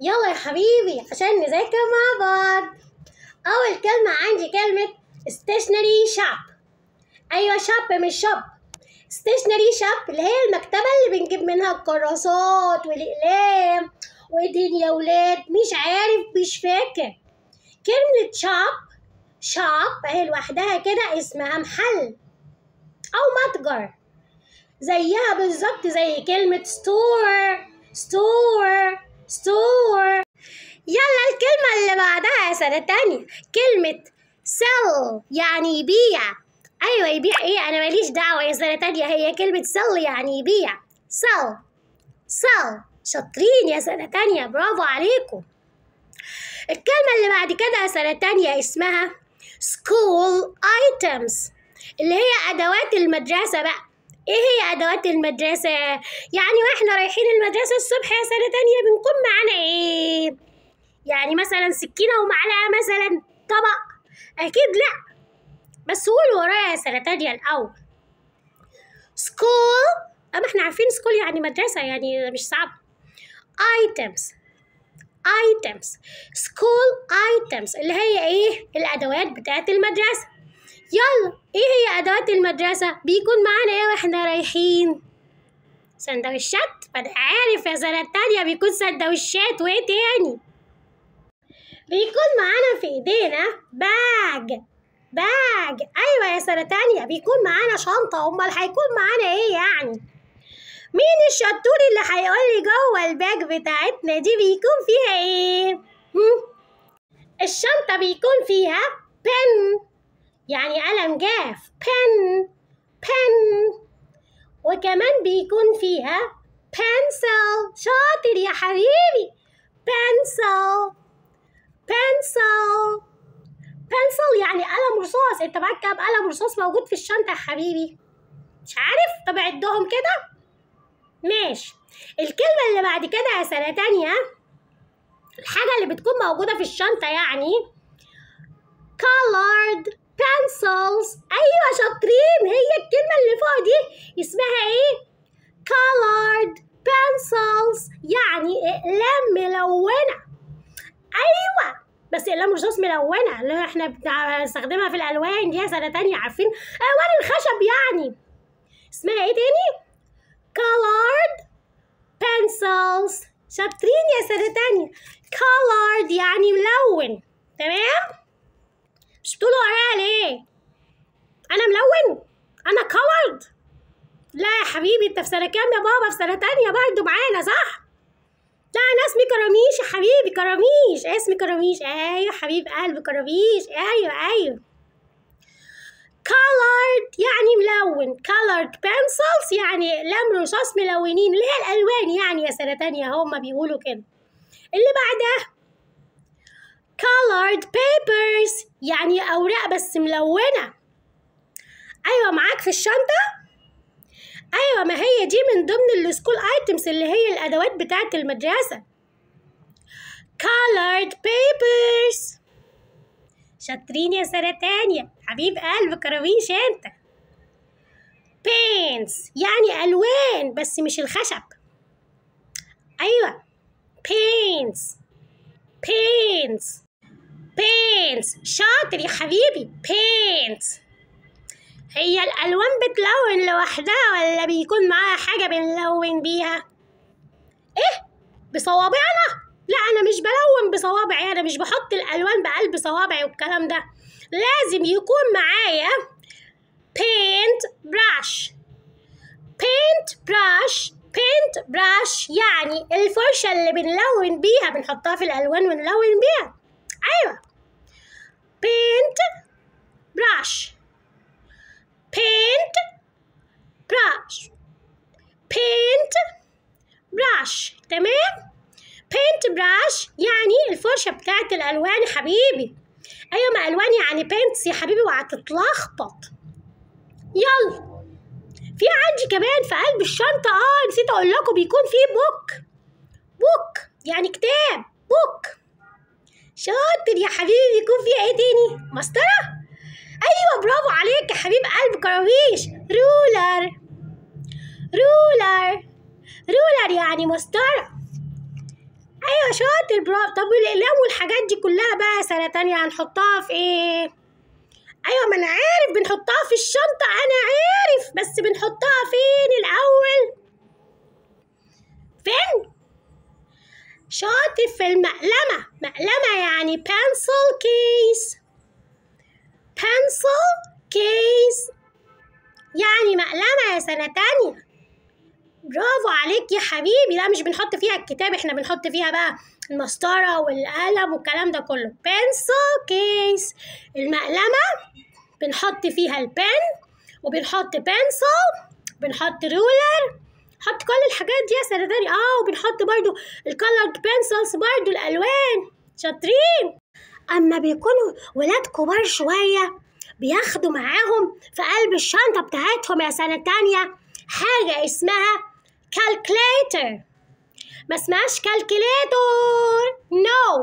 يلا يا حبيبي عشان نذاكر مع بعض أول كلمة عندي كلمة ستيشنري shop أيوة shop مش shop ستيشنري shop اللي هي المكتبة اللي بنجيب منها الكراسات والأقلام ودين يا ولاد مش عارف مش فاكر كلمة shop shop أهي لوحدها كده اسمها محل أو متجر زيها بالظبط زي كلمة store store store يلا الكلمة اللي بعدها يا سنة تانية كلمة sell يعني يبيع أيوة يبيع إيه أنا ماليش دعوة يا سنة تانية هي كلمة sell يعني يبيع sell sell شاطرين يا سنة تانية برافو عليكم الكلمة اللي بعد كده يا سنة تانية اسمها school items اللي هي أدوات المدرسة بقى ايه هي ادوات المدرسه يعني واحنا رايحين المدرسه الصبح يا سنه تانية بنكون معانا ايه يعني مثلا سكينه ومعلقه مثلا طبق اكيد لا بس قول ورايا يا سنه تانية الاول سكول اما احنا عارفين سكول يعني مدرسه يعني مش صعب items items school items اللي هي ايه الادوات بتاعه المدرسه يلا ايه هي ادوات المدرسه بيكون معانا ايه واحنا رايحين سندوتشات انا عارف يا سنه التانيه بيكون سندوتشات وايه تاني بيكون معانا في ايدينا باج باج ايوه يا سنه تانيه بيكون معانا شنطه امال هيكون معانا ايه يعني مين الشطور اللي هيقول لي جوه الباج بتاعتنا دي بيكون فيها ايه الشنطه بيكون فيها بن يعني قلم جاف pen pen وكمان بيكون فيها pencil شاطر يا حبيبي pencil pencil pencil يعني قلم رصاص انت معاك كام قلم رصاص موجود في الشنطة يا حبيبي مش عارف طب عدهم كده ماشي الكلمة اللي بعد كده يا سنة تانية الحاجة اللي بتكون موجودة في الشنطة يعني colored pencils ايوه شاطرين هي الكلمه اللي فوق دي اسمها ايه colored pencils يعني اقلام ملونه ايوه بس اقلام رصاص ملونه اللي احنا بنستخدمها في الالوان دي سنه تانية عارفين الوان الخشب يعني اسمها ايه تاني colored pencils شاطرين يا سنه تانية colored يعني ملون تمام مش بتقولوا ورايا ليه انا ملون انا كولد لا يا حبيبي انت في سنه كام يا بابا في سنه تانية برضه معانا صح لا انا اسمي كراميش يا حبيبي كراميش اسمي كراميش ايوه حبيب قلبي كراميش ايوه ايوه colored يعني ملون colored pencils يعني لم رصاص ملونين اللي هي الالوان يعني يا سنه تانية هما بيقولوا كده اللي بعدها colored papers يعني أوراق بس ملونة أيوة معاك في الشنطة أيوة ما هي دي من ضمن السكول ايتمز اللي هي الأدوات بتاعة المدرسة colored papers شاطرين يا سارة تانية حبيب قلب كراوين انت paints يعني ألوان بس مش الخشب أيوة paints paints paints شاطر يا حبيبي paints هي الألوان بتلون لوحدها ولا بيكون معاها حاجة بنلون بيها؟ إيه؟ بصوابعنا؟ لا أنا مش بلون بصوابعي أنا مش بحط الألوان بقلب صوابعي والكلام ده لازم يكون معايا paint brush paint brush paint brush يعني الفرشة اللي بنلون بيها بنحطها في الألوان ونلون بيها براش يعني الفرشه بتاعة الالوان يا حبيبي ايوه ما الوان يعني بينتس يا حبيبي وهتتلخبط يلا في عندي كمان في قلب الشنطه اه نسيت اقول لكم بيكون فيه بوك بوك يعني كتاب بوك شاطر يا حبيبي بيكون فيها ايه تاني مسطره ايوه برافو عليك يا حبيب قلب كراويش رولر رولر رولر يعني مسطره ايوه شاطر برافو طب والاقلام والحاجات دي كلها بقى سنه تانية هنحطها في ايه ايوه ما انا عارف بنحطها في الشنطه انا عارف بس بنحطها فين الاول فين شاطر في المقلمه مقلمه يعني pencil case pencil case يعني مقلمه يا سنه تانية برافو عليك يا حبيبي لا مش بنحط فيها الكتاب احنا بنحط فيها بقى المسطره والقلم والكلام ده كله بنسل كيس المقلمه بنحط فيها البن وبنحط بنسل بنحط رولر حط كل الحاجات دي يا سرداري اه وبنحط برضو الكالرد بنسلز برضو الالوان شاطرين اما بيكونوا ولاد كبار شويه بياخدوا معاهم في قلب الشنطه بتاعتهم يا سنه تانيه حاجه اسمها calculator ما اسمهاش calculator no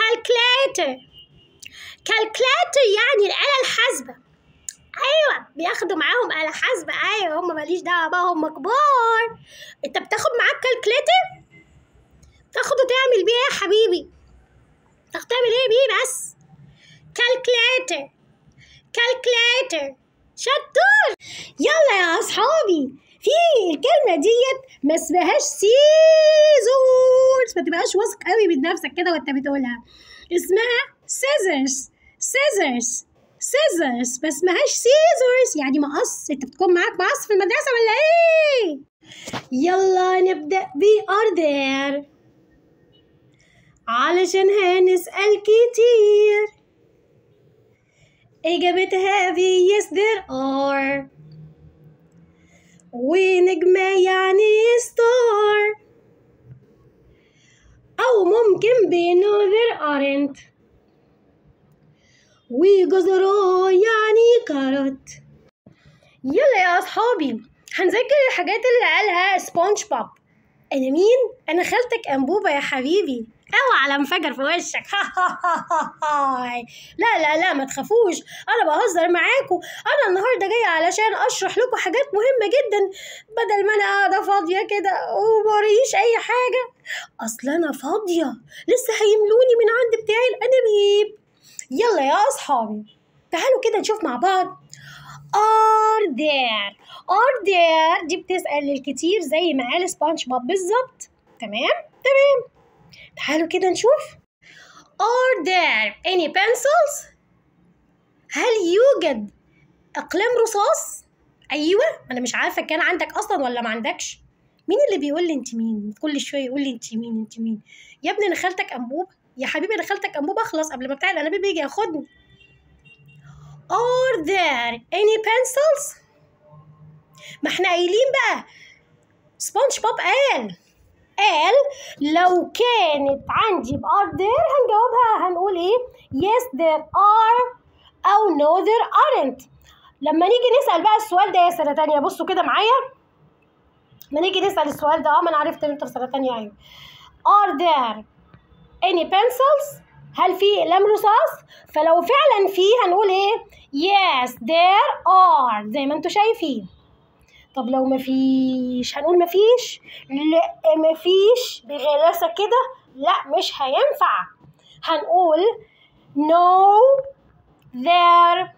calculator calculator يعني الآلة الحاسبة أيوة بياخدوا معاهم آلة حاسبة أيوة هم ماليش دعوة بقى هم كبار أنت بتاخد معاك calculator تاخده تعمل بيه إيه يا حبيبي تاخد تعمل ايه بيه بس calculator calculator شطور يلا يا أصحابي في الكلمه ديت ما اسمهاش سيزورز ما تبقاش واثق قوي من نفسك كده وانت بتقولها اسمها سيزرز سيزرز سيزرز ما اسمهاش سيزرز يعني مقص انت بتكون معاك مقص في المدرسه ولا ايه يلا نبدا ذير علشان هنسال كتير اجابتها بي yes there are ونجمة يعني ستار أو ممكن بنوذر أورنت وجزرة يعني كاروت يلا يا أصحابي هنذاكر الحاجات اللي قالها سبونج بوب أنا مين؟ أنا خالتك أنبوبة يا حبيبي اوعى على انفجر في وشك لا لا لا ما تخافوش انا بهزر معاكم انا النهارده جايه علشان اشرح لكم حاجات مهمه جدا بدل ما انا قاعده فاضيه كده وموريش اي حاجه اصل انا فاضيه لسه هيملوني من عند بتاعي الانابيب يلا يا اصحابي تعالوا كده نشوف مع بعض ار دير ار دير دي بتسأل الكتير زي ما قال سبونج بوب بالظبط تمام تمام تعالوا كده نشوف Are there any pencils؟ هل يوجد أقلام رصاص؟ أيوة أنا مش عارفة كان عندك أصلا ولا ما عندكش مين اللي بيقول لي أنت مين؟ كل شوية يقول لي أنت مين أنت مين؟ يا ابني أنا خالتك أنبوب يا حبيبي أنا خالتك أنبوب أخلص قبل ما بتاع الأنابيب يجي ياخدني Are there any pencils؟ ما احنا قايلين بقى سبونج بوب قال قال لو كانت عندي بار there هنجاوبها هنقول ايه yes there are او no there aren't لما نيجي نسال بقى السؤال ده يا سنه تانية بصوا كده معايا لما نيجي نسال السؤال ده اه ما انا عرفت ان انت في سنه ثانيه ايوه are there any pencils هل في اقلام رصاص فلو فعلا في هنقول ايه yes there are زي ما انتم شايفين طب لو مفيش هنقول مفيش لا مفيش بغلاسة كده لا مش هينفع هنقول no there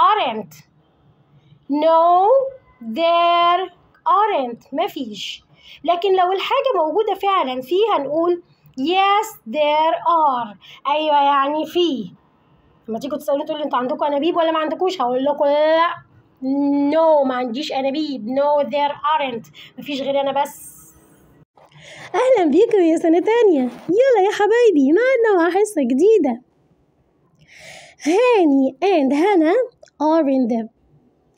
aren't no there aren't مفيش لكن لو الحاجة موجودة فعلا فيه هنقول yes there are أيوة يعني فيه لما تيجوا تسألوني تقولوا انتوا عندكم أنابيب ولا ما عندكوش هقول لكم لا no ما عنديش انابيب no there aren't مفيش غير انا بس اهلا بيكم يا سنه تانية يلا يا حبايبي معنا مع حصه جديده هاني اند هانا are in the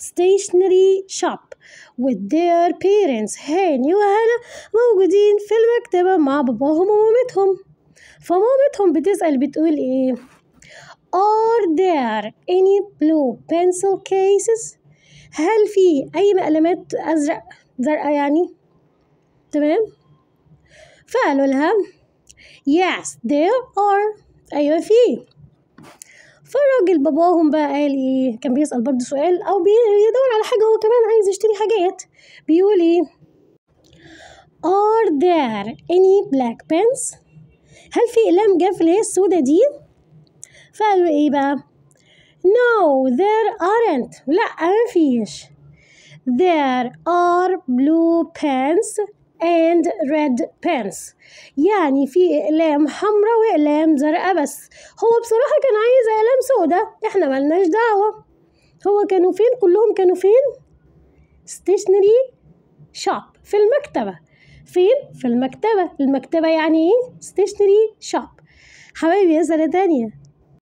stationery shop with their parents هاني وهانا موجودين في المكتبة مع باباهم ومامتهم فمامتهم بتسأل بتقول ايه Are there any blue pencil cases هل في أي مقلمات أزرق زرقاء يعني تمام فقالوا لها yes there are أيوة في فالراجل باباهم بقى قال ايه كان بيسأل برضه سؤال او بيدور على حاجة هو كمان عايز يشتري حاجات بيقول ايه are there any black pens هل في اقلام جاف اللي هي السودا دي فقالوا ايه بقى No, there aren't. لا ما فيش. There are blue pants and red pants. يعني في اقلام حمراء واقلام زرقاء بس هو بصراحة كان عايز اقلام سوداء احنا مالناش دعوة هو كانوا فين كلهم كانوا فين stationery shop في المكتبة فين في المكتبة المكتبة يعني ايه stationery shop حبايبي اسئلة تانية